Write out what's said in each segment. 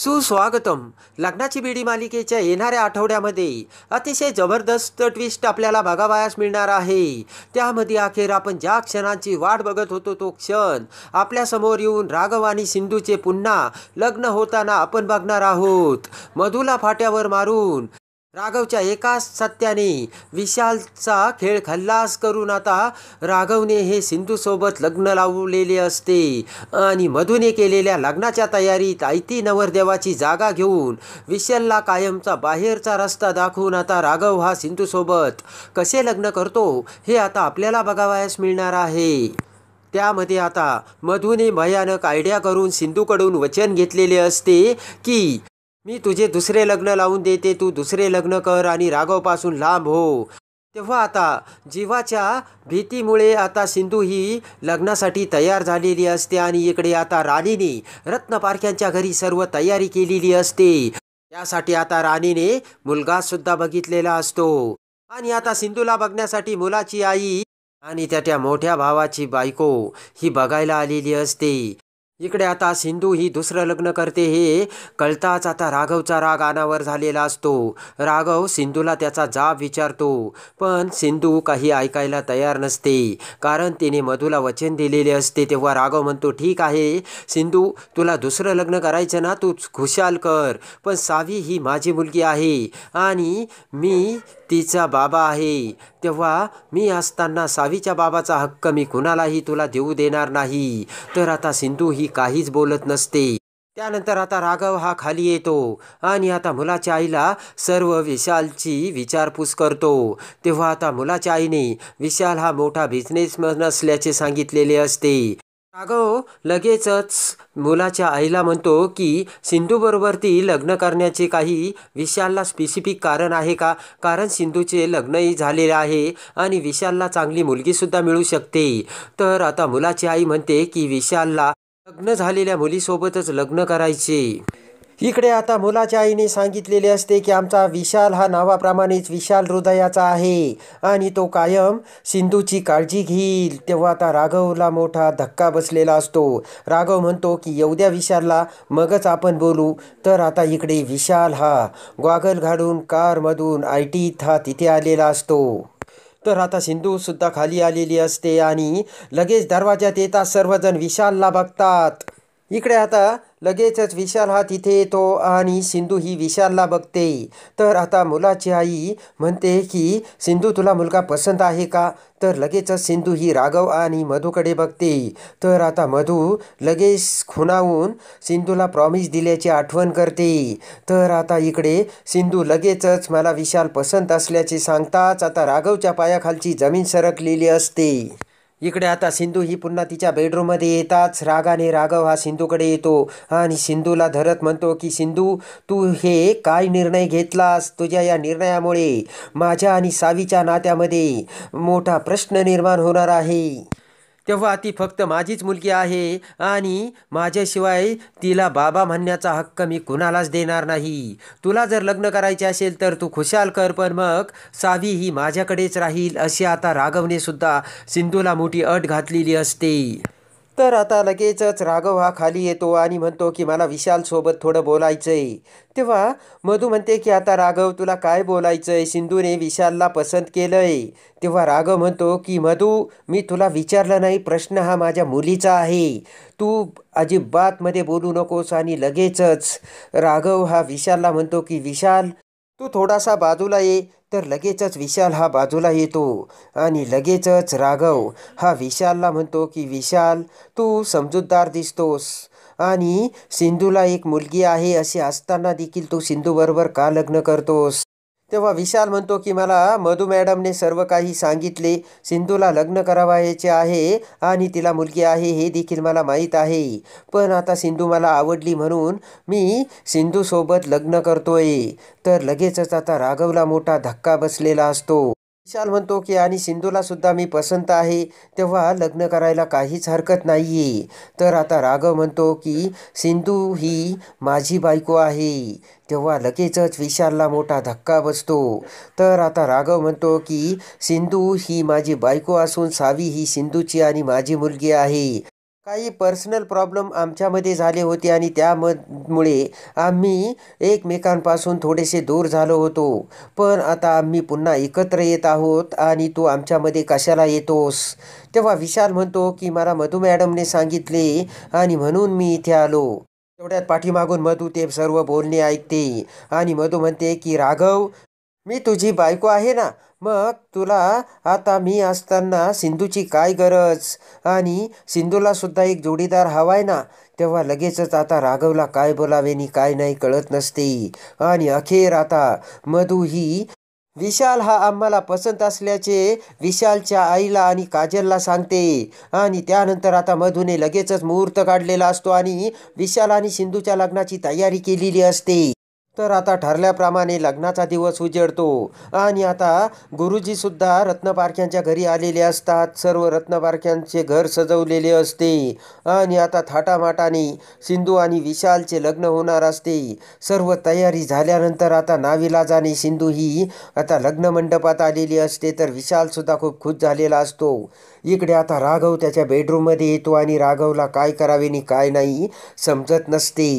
सुस्वागतम लग्नाची बीडी मालिकेच्या येणाऱ्या आठवड्यामध्ये अतिशय जबरदस्त ट्विस्ट आपल्याला बघावयास मिळणार आहे त्यामध्ये अखेर आपण ज्या क्षणांची वाट बघत होतो तो क्षण आपल्यासमोर येऊन राघव आणि सिंधूचे पुन्हा लग्न होताना आपण बघणार आहोत मधुला फाट्यावर मारून राघवच्या एका सत्याने विशालचा खेळ खल्लास करून आता राघवने हे सिंधूसोबत लग्न लावलेले असते आणि मधूने केलेल्या लग्नाच्या तयारीत आयती नवरदेवाची जागा घेऊन विशालला कायमचा बाहेरचा रस्ता दाखवून आता राघव हा सिंधूसोबत कसे लग्न करतो हे आता आपल्याला बघावयास मिळणार आहे त्यामध्ये आता मधूने भयानक आयडिया करून सिंधूकडून वचन घेतलेले असते की मी तुझे दुसरे लग्न लावून देते तू दुसरे लग्न कर आणि राघवपासून लांब हो तेव्हा आता जीवाच्या भीतीमुळे आता सिंधू ही लग्नासाठी तयार झालेली असते आणि इकडे आता राणीने रत्न पारख्यांच्या घरी सर्व तयारी केलेली असते त्यासाठी आता राणीने मुलगासुद्धा बघितलेला असतो आणि आता सिंधूला बघण्यासाठी मुलाची आई आणि त्या मोठ्या भावाची बायको ही बघायला आलेली असते इकडे आता सिंधू ही दुसरं लग्न करते हे कळताच आता राघवचा राग अनावर झालेला असतो राघव सिंधूला त्याचा जाब विचारतो पण सिंधू काही ऐकायला तयार नसते कारण तिने मधूला वचन दिलेले असते तेव्हा राघव म्हणतो ठीक आहे सिंधू तुला दुसरं लग्न करायचं ना तू खुशाल कर पण सावी ही माझी मुलगी आहे आणि मी तिचा बाबा आहे तेव्हा मी असताना सावीच्या बाबाचा हक्क मी कुणालाही तुला देऊ देणार नाही तर आता सिंधू ही काहीच बोलत नसते त्यानंतर आता राघव हा खाली येतो आणि आता मुलाच्या आईला सर्व विशालची विचारपूस करतो तेव्हा आता मुलाच्या आईने विशाल हा मोठा बिझनेसमन असल्याचे सांगितलेले असते टागोर लगेचच मुलाच्या आईला म्हणतो की सिंधूबरोबर ती लग्न करण्याचे काही विशालला स्पेसिफिक कारण आहे का कारण सिंधूचे लग्नही झालेले आहे आणि विशालला चांगली मुलगीसुद्धा मिळू शकते तर आता मुलाची आई म्हणते की विशालला लग्न झालेल्या मुलीसोबतच लग्न करायचे इकडे आता मुलाच्या आईने सांगितलेले असते की आमचा विशाल हा नावाप्रमाणेच विशाल हृदयाचा आहे आणि तो कायम सिंधूची काळजी घेईल तेव्हा आता राघवला मोठा धक्का बसलेला असतो राघव म्हणतो की एवढ्या विशालला मगच आपण बोलू तर आता इकडे विशाल हा गॉगल घालून कारमधून आय टीत हा तिथे आलेला असतो तर आता सिंधूसुद्धा खाली आलेली असते आणि लगेच दरवाज्यात येतात सर्वजण विशालला बघतात इकडे आता लगेचच विशाल हा तिथे येतो आणि सिंधू ही विशालला बघते तर आता मुलाची आई म्हणते की सिंधू तुला मुलगा पसंत आहे का तर लगेचच सिंधू ही राघव आणि मधूकडे बघते तर आता मधू लगेच खुणावून सिंधूला प्रॉमिस दिल्याची आठवण करते तर आता इकडे सिंधू लगेचच मला विशाल पसंत असल्याचे सांगताच आता राघवच्या पायाखालची जमीन सरकलेली असते इकडे आता सिंधू ही पुन्हा तिच्या बेडरूममध्ये येताच रागाने राघव हा सिंधूकडे येतो आणि सिंधूला धरत म्हणतो की सिंधू तू हे काय निर्णय घेतलास तुझ्या या निर्णयामुळे माझ्या आणि सावीच्या नात्यामध्ये मोठा प्रश्न निर्माण होणार आहे तेव्हा ती फक्त माझीच मुलगी आहे आणि माझ्याशिवाय तिला बाबा म्हणण्याचा हक्क मी कुणालाच देणार नाही तुला जर लग्न करायचे असेल तर तू खुशाल कर पण मग सावी ही माझ्याकडेच राहील अशी आता राघवने सुद्धा सिंधूला मोठी अट घातलेली असते तर आता लगेचच राघव हा खाली येतो आणि म्हणतो की मला विशालसोबत थोडं बोलायचंय तेव्हा मधू म्हणते की आता राघव तुला काय बोलायचंय सिंधूने विशालला पसंत केलंय तेव्हा राघव म्हणतो की मधू मी तुला विचारलं नाही प्रश्न हा माझ्या मुलीचा आहे तू अजिबातमध्ये बोलू नकोस आणि लगेचच राघव हा विशालला म्हणतो की विशाल तू थोडासा बाजूला ये तर लगेचच विशाल हा बाजूला येतो आणि लगेचच राघव हा विशालला म्हणतो की विशाल तू समजूतदार दिसतोस आणि सिंधूला एक मुलगी आहे असे असताना देखील तू सिंधूबरोबर का लग्न करतोस तेव्हा विशाल म्हणतो की मला मधू मॅडमने सर्व काही सांगितले सिंधूला लग्न करावायचे आहे आणि तिला मुलगी आहे हे देखील मला माहीत आहे पण आता सिंधू मला आवडली म्हणून मी सिंधूसोबत लग्न करतोय तर लगेचच आता राघवला मोठा धक्का बसलेला असतो विशाल म्हणतो की आणि सिंधूला सुद्धा मी पसंत आहे तेव्हा लग्न करायला काहीच हरकत नाही तर आता राघव म्हणतो की सिंधू ही माझी बायको आहे तेव्हा लगेचच विशालला मोठा धक्का बसतो तर आता राघव म्हणतो की सिंधू ही माझी बायको असून सावी ही सिंधूची आणि माझी मुलगी आहे काही पर्सनल प्रॉब्लेम आमच्यामध्ये झाले होते आणि त्यामुळे आम्ही एकमेकांपासून थोडेसे दूर झालो होतो पण आता आम्ही पुन्हा एकत्र येत आहोत आणि तू आमच्यामध्ये कशाला येतोस तेव्हा विशाल म्हणतो की मला मधु मॅडमने सांगितले आणि म्हणून मी इथे आलो तेवढ्यात पाठीमागून मधु ते सर्व बोलणे ऐकते आणि मधू म्हणते की राघव मी तुझी बायको आहे ना मग तुला आता मी असताना सिंधूची काय गरज आणि सिंधूला सुद्धा एक जोडीदार हवाय ना तेव्हा लगेचच आता राघवला काय बोलावे काय नाही कळत नसते आणि अखेर आता मधू ही विशाल हा आम्हाला पसंत असल्याचे विशालच्या आईला आणि काजलला सांगते आणि त्यानंतर आता मधूने लगेचच मुहूर्त काढलेला असतो आणि विशाल आणि सिंधूच्या लग्नाची तयारी केलेली असते तर आता ठरल्याप्रमाणे लग्नाचा दिवस उजेडतो आणि आता गुरुजीसुद्धा रत्नपारख्यांच्या घरी आलेले असतात सर्व रत्नपारख्यांचे घर सजवलेले असते आणि आता थाटामाटाने सिंधू आणि विशालचे लग्न होणार असते सर्व तयारी झाल्यानंतर आता नाविलाजाने सिंधू ही आता लग्न मंडपात आलेली असते तर विशालसुद्धा खूप खुश झालेला असतो इकडे आता राघव त्याच्या बेडरूममध्ये येतो आणि राघवला काय करावे आणि काय नाही समजत नसते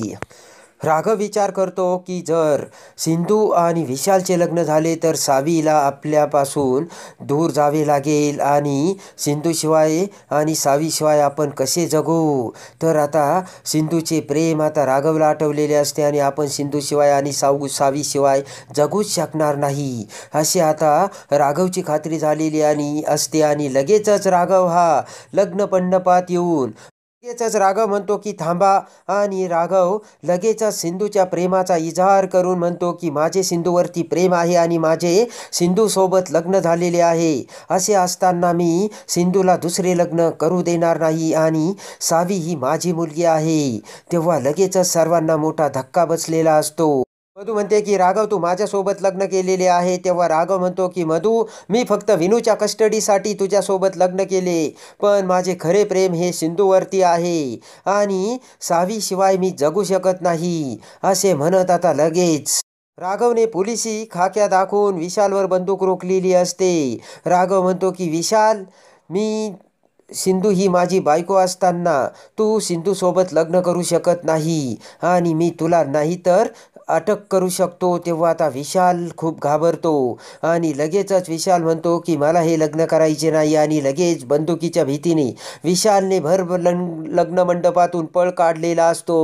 राघव विचार करतो की जर सिंधू आणि विशालचे लग्न झाले तर सावीला आपल्यापासून दूर जावे लागेल आणि सिंधूशिवाय आणि सावीशिवाय आपण कसे जगू तर आता सिंधूचे प्रेम आता राघवला आठवलेले असते आणि आपण सिंधूशिवाय आणि साऊ सावीशिवाय जगूच शकणार नाही असे आता राघवची खात्री झालेली आणि असते आणि लगेचच राघव हा लग्न पंडपात येऊन लगेचच राघव म्हणतो की थांबा आणि राघव लगेचच सिंधूच्या प्रेमाचा इजहार करून म्हणतो की माझे सिंधूवरती प्रेम आहे आणि माझे सिंधूसोबत लग्न झालेले आहे असे असताना मी सिंधूला दुसरे लग्न करू देणार नाही आणि सावी ही माझी मुलगी आहे तेव्हा लगेचच सर्वांना मोठा धक्का बसलेला असतो मधू म्हणते की राघव तू माझ्यासोबत लग्न केलेले आहे तेव्हा राघव म्हणतो की मधू मी फक्त विनूच्या कस्टडीसाठी तुझ्यासोबत लग्न केले पण माझे खरे प्रेम हे सिंधूवरती आहे आणि सावीशिवाय मी जगू शकत नाही असे म्हणत आता लगेच राघवने पोलिसी खाक्या दाखवून विशालवर बंदूक रोखलेली असते राघव म्हणतो की विशाल मी सिंधू ही माझी बायको असताना तू सिंधूसोबत लग्न करू शकत नाही आणि मी तुला नाही तर अटक करू शकतो तेव्हा आता विशाल खूप घाबरतो आणि लगेचच विशाल म्हणतो की मला हे लग्न करायचे नाही आणि लगेच बंदुकीच्या भीतीने विशालने भर लग्न मंडपातून पळ काढलेला असतो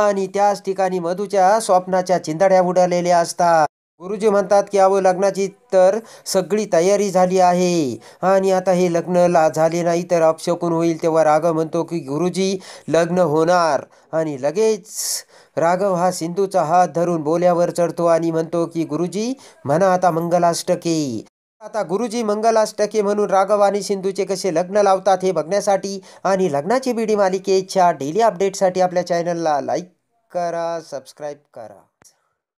आणि त्याच ठिकाणी मधूच्या स्वप्नाच्या चिंदड्या उडालेल्या असतात गुरुजी म्हणतात की अहो लग्नाची तर सगळी तयारी झाली आहे आणि आता हे लग्न ला झाले नाही तर अपशकून होईल तेव्हा राघव म्हणतो की गुरुजी लग्न होणार आणि लगेच राघव हा सिंधूचा हात धरून बोल्यावर चढतो आणि म्हणतो की गुरुजी म्हणा आता मंगलाष्टके आता गुरुजी मंगलाष्टके म्हणून राघव आणि सिंधूचे कसे लग्न लावतात हे बघण्यासाठी आणि लग्नाची बीडी मालिकेच्या डेली अपडेटसाठी आपल्या चॅनलला लाईक करा सबस्क्राईब करा